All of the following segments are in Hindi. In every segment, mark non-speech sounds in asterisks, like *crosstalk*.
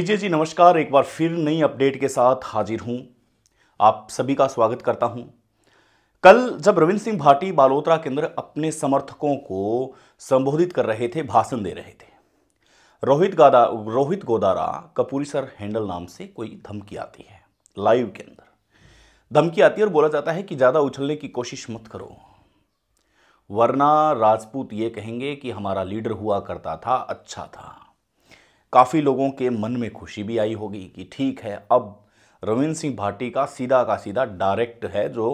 विजय जी नमस्कार एक बार फिर नई अपडेट के साथ हाजिर हूं आप सभी का स्वागत करता हूं कल जब रविंद्र सिंह भाटी बालोतरा के अंदर अपने समर्थकों को संबोधित कर रहे थे भाषण दे रहे थे रोहित गादा रोहित गोदारा कपूरी सर हैंडल नाम से कोई धमकी आती है लाइव के अंदर धमकी आती है और बोला जाता है कि ज़्यादा उछलने की कोशिश मत करो वरना राजपूत ये कहेंगे कि हमारा लीडर हुआ करता था अच्छा था काफ़ी लोगों के मन में खुशी भी आई होगी कि ठीक है अब रविंद्र सिंह भाटी का सीधा का सीधा डायरेक्ट है जो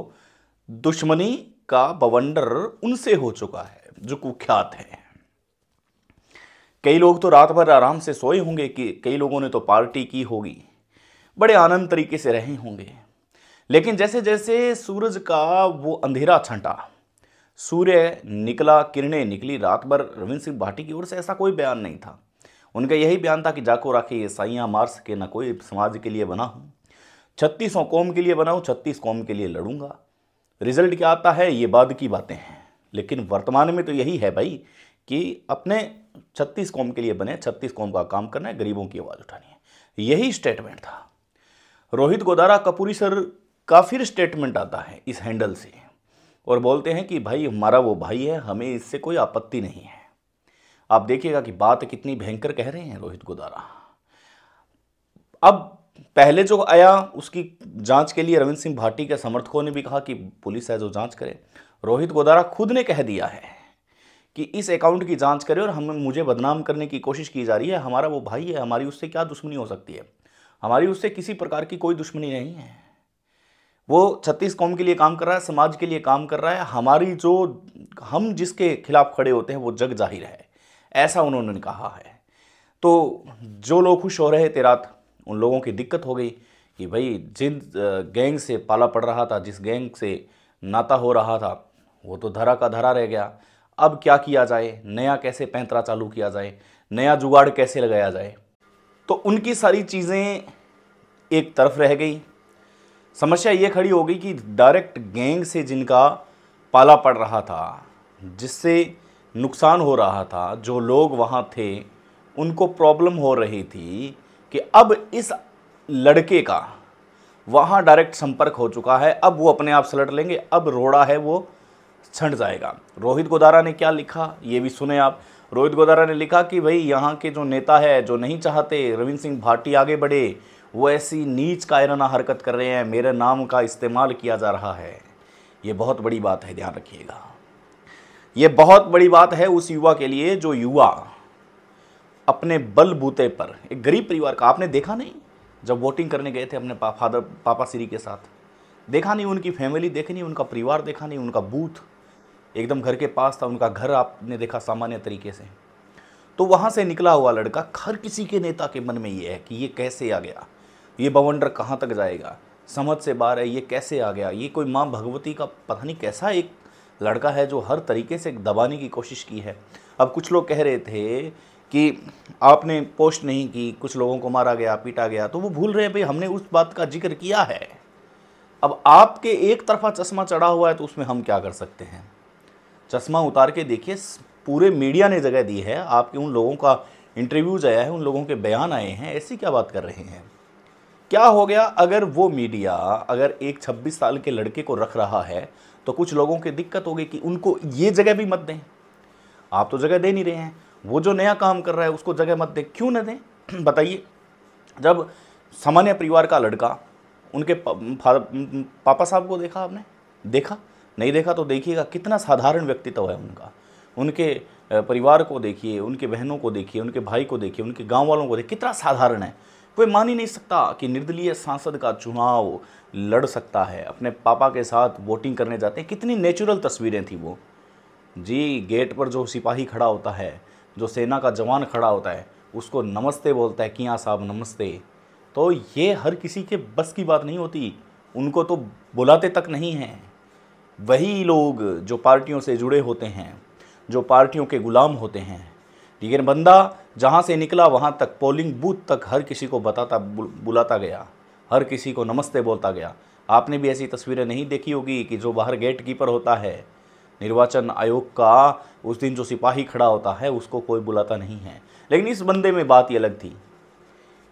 दुश्मनी का बवंडर उनसे हो चुका है जो कुख्यात है कई लोग तो रात भर आराम से सोए होंगे कि कई लोगों ने तो पार्टी की होगी बड़े आनंद तरीके से रहे होंगे लेकिन जैसे जैसे सूरज का वो अंधेरा छंटा सूर्य निकला किरणें निकली रात भर रविंद्र सिंह भाटी की ओर से ऐसा कोई बयान नहीं था उनका यही बयान था कि जाको राखी ईसाइयाँ मार सके ना कोई समाज के लिए बना हूँ छत्तीसों कौम के लिए बना हूँ छत्तीस कौम के लिए लड़ूंगा रिजल्ट क्या आता है ये बाद की बातें हैं लेकिन वर्तमान में तो यही है भाई कि अपने छत्तीस कौम के लिए बने छत्तीस कौम का काम करना है गरीबों की आवाज़ उठानी है यही स्टेटमेंट था रोहित गोदारा कपूरी सर का फिर स्टेटमेंट आता है इस हैंडल से और बोलते हैं कि भाई हमारा वो भाई है हमें इससे कोई आपत्ति नहीं है आप देखिएगा कि बात कितनी भयंकर कह रहे हैं रोहित गोदारा अब पहले जो आया उसकी जांच के लिए रविंद्र सिंह भाटी के समर्थकों ने भी कहा कि पुलिस है जो जांच करे रोहित गोदारा खुद ने कह दिया है कि इस अकाउंट की जांच करें और हम मुझे बदनाम करने की कोशिश की जा रही है हमारा वो भाई है हमारी उससे क्या दुश्मनी हो सकती है हमारी उससे किसी प्रकार की कोई दुश्मनी नहीं है वो छत्तीस कौम के लिए काम कर रहा है समाज के लिए काम कर रहा है हमारी जो हम जिसके खिलाफ खड़े होते हैं वो जग जाहिर है ऐसा उन्होंने कहा है तो जो लोग खुश हो रहे थे रात उन लोगों की दिक्कत हो गई कि भाई जिन गैंग से पाला पड़ रहा था जिस गैंग से नाता हो रहा था वो तो धरा का धरा रह गया अब क्या किया जाए नया कैसे पैंतरा चालू किया जाए नया जुगाड़ कैसे लगाया जाए तो उनकी सारी चीज़ें एक तरफ रह गई समस्या ये खड़ी हो गई कि डायरेक्ट गैंग से जिनका पाला पड़ रहा था जिससे नुकसान हो रहा था जो लोग वहाँ थे उनको प्रॉब्लम हो रही थी कि अब इस लड़के का वहाँ डायरेक्ट संपर्क हो चुका है अब वो अपने आप सलट लेंगे अब रोड़ा है वो छंट जाएगा रोहित गोदारा ने क्या लिखा ये भी सुने आप रोहित गोदारा ने लिखा कि भाई यहाँ के जो नेता है जो नहीं चाहते रविंद्र सिंह भाटी आगे बढ़े वो ऐसी नीच कायराना हरकत कर रहे हैं मेरे नाम का इस्तेमाल किया जा रहा है ये बहुत बड़ी बात है ध्यान रखिएगा ये बहुत बड़ी बात है उस युवा के लिए जो युवा अपने बलबूते पर एक गरीब परिवार का आपने देखा नहीं जब वोटिंग करने गए थे अपने फादर पापा श्री के साथ देखा नहीं उनकी फैमिली देखी नहीं उनका परिवार देखा नहीं उनका बूथ एकदम घर के पास था उनका घर आपने देखा सामान्य तरीके से तो वहाँ से निकला हुआ लड़का हर किसी के नेता के मन में ये है कि ये कैसे आ गया ये बवंडर कहाँ तक जाएगा समझ से बाहर है ये कैसे आ गया ये कोई माँ भगवती का पता नहीं कैसा एक लड़का है जो हर तरीके से दबाने की कोशिश की है अब कुछ लोग कह रहे थे कि आपने पोस्ट नहीं की कुछ लोगों को मारा गया पीटा गया तो वो भूल रहे हैं भाई हमने उस बात का जिक्र किया है अब आपके एक तरफा चश्मा चढ़ा हुआ है तो उसमें हम क्या कर सकते हैं चश्मा उतार के देखिए पूरे मीडिया ने जगह दी है आपके उन लोगों का इंटरव्यूज आया है उन लोगों के बयान आए हैं ऐसी क्या बात कर रहे हैं क्या हो गया अगर वो मीडिया अगर एक 26 साल के लड़के को रख रहा है तो कुछ लोगों की दिक्कत होगी कि उनको ये जगह भी मत दें आप तो जगह दे नहीं रहे हैं वो जो नया काम कर रहा है उसको जगह मत दें क्यों ना दें *clears throat* बताइए जब सामान्य परिवार का लड़का उनके पापा साहब को देखा आपने देखा नहीं देखा तो देखिएगा कितना साधारण व्यक्तित्व है उनका उनके परिवार को देखिए उनके बहनों को देखिए उनके भाई को देखिए उनके गांव वालों को देखिए कितना साधारण है कोई मान ही नहीं सकता कि निर्दलीय सांसद का चुनाव लड़ सकता है अपने पापा के साथ वोटिंग करने जाते हैं कितनी नेचुरल तस्वीरें थी वो जी गेट पर जो सिपाही खड़ा होता है जो सेना का जवान खड़ा होता है उसको नमस्ते बोलता है कि हाँ साहब नमस्ते तो ये हर किसी के बस की बात नहीं होती उनको तो बुलाते तक नहीं हैं वही लोग जो पार्टियों से जुड़े होते हैं जो पार्टियों के गुलाम होते हैं लेकिन बंदा जहाँ से निकला वहाँ तक पोलिंग बूथ तक हर किसी को बताता बुलाता गया हर किसी को नमस्ते बोलता गया आपने भी ऐसी तस्वीरें नहीं देखी होगी कि जो बाहर गेट कीपर होता है निर्वाचन आयोग का उस दिन जो सिपाही खड़ा होता है उसको कोई बुलाता नहीं है लेकिन इस बंदे में बात ये अलग थी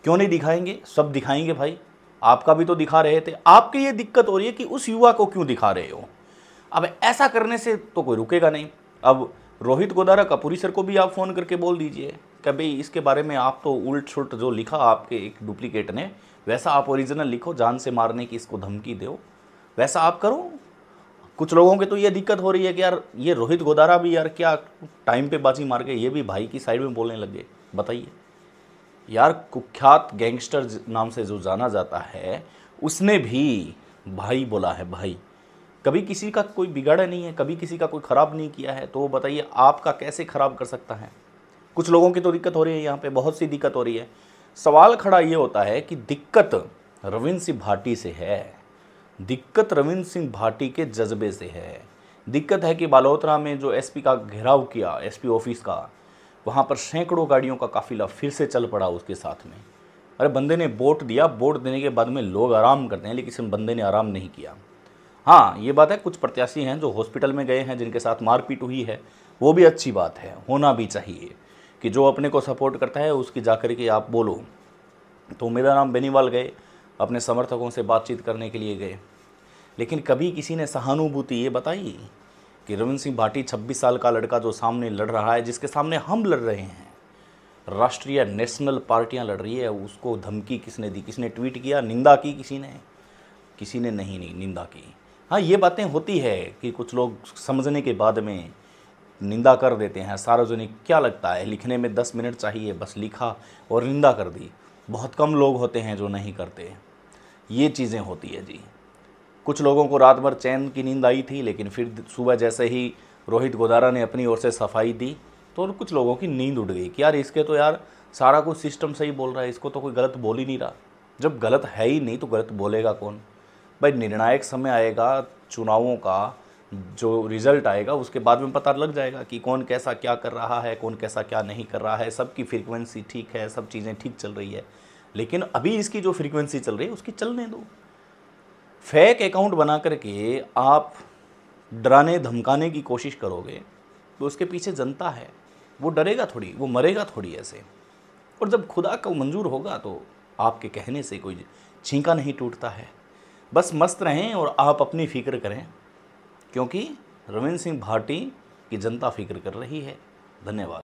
क्यों नहीं दिखाएंगे सब दिखाएंगे भाई आपका भी तो दिखा रहे थे आपके ये दिक्कत हो रही है कि उस युवा को क्यों दिखा रहे हो अब ऐसा करने से तो कोई रुकेगा नहीं अब रोहित गोदारा कपूरी सर को भी आप फ़ोन करके बोल दीजिए कि भाई इसके बारे में आप तो उल्ट छुलट जो लिखा आपके एक डुप्लीकेट ने वैसा आप ओरिजिनल लिखो जान से मारने की इसको धमकी दो वैसा आप करो कुछ लोगों के तो ये दिक्कत हो रही है कि यार ये रोहित गोदारा भी यार क्या टाइम पे बाजी मार के ये भी भाई की साइड में बोलने लग गए बताइए यार कुख्यात गैंगस्टर नाम से जो जाना जाता है उसने भी भाई बोला है भाई कभी किसी का कोई बिगाड़ा नहीं है कभी किसी का कोई ख़राब नहीं किया है तो वो बताइए आपका कैसे ख़राब कर सकता है कुछ लोगों की तो दिक्कत हो रही है यहाँ पे बहुत सी दिक्कत हो रही है सवाल खड़ा ये होता है कि दिक्कत रविंद्र सिंह भाटी से है दिक्कत रविंद्र सिंह भाटी के जज्बे से है दिक्कत है कि बालोतरा में जो एसपी का घेराव किया एसपी ऑफिस का वहाँ पर सैकड़ों गाड़ियों का काफिला फिर से चल पड़ा उसके साथ में अरे बंदे ने वोट दिया वोट देने के बाद में लोग आराम करते हैं लेकिन बंदे ने आराम नहीं किया हाँ ये बात है कुछ प्रत्याशी हैं जो हॉस्पिटल में गए हैं जिनके साथ मारपीट हुई है वो भी अच्छी बात है होना भी चाहिए कि जो अपने को सपोर्ट करता है उसकी जाकर के आप बोलो तो मेरा नाम बेनीवाल गए अपने समर्थकों से बातचीत करने के लिए गए लेकिन कभी किसी ने सहानुभूति ये बताई कि रविंद्र सिंह भाटी 26 साल का लड़का जो सामने लड़ रहा है जिसके सामने हम लड़ रहे हैं राष्ट्रीय नेशनल पार्टियां लड़ रही है उसको धमकी किसने दी किसने ट्वीट किया निंदा की किसी ने किसी ने नहीं, नहीं निंदा की हाँ ये बातें होती है कि कुछ लोग समझने के बाद में निंदा कर देते हैं सार्वजनिक क्या लगता है लिखने में दस मिनट चाहिए बस लिखा और निंदा कर दी बहुत कम लोग होते हैं जो नहीं करते ये चीज़ें होती है जी कुछ लोगों को रात भर चैन की नींद आई थी लेकिन फिर सुबह जैसे ही रोहित गोदारा ने अपनी ओर से सफाई दी तो कुछ लोगों की नींद उड़ गई कि यार इसके तो यार सारा कुछ सिस्टम सही बोल रहा है इसको तो कोई गलत बोल ही नहीं रहा जब गलत है ही नहीं तो गलत बोलेगा कौन भाई निर्णायक समय आएगा चुनावों का जो रिज़ल्ट आएगा उसके बाद में पता लग जाएगा कि कौन कैसा क्या कर रहा है कौन कैसा क्या नहीं कर रहा है सबकी फ्रीक्वेंसी ठीक है सब चीज़ें ठीक चल रही है लेकिन अभी इसकी जो फ्रीक्वेंसी चल रही है उसकी चलने दो फेक अकाउंट बना करके आप डराने धमकाने की कोशिश करोगे तो उसके पीछे जनता है वो डरेगा थोड़ी वो मरेगा थोड़ी ऐसे और जब खुदा का मंजूर होगा तो आपके कहने से कोई छींका नहीं टूटता है बस मस्त रहें और आप अपनी फ़िक्र करें क्योंकि रविंद्र सिंह भाटी की जनता फ़िक्र कर रही है धन्यवाद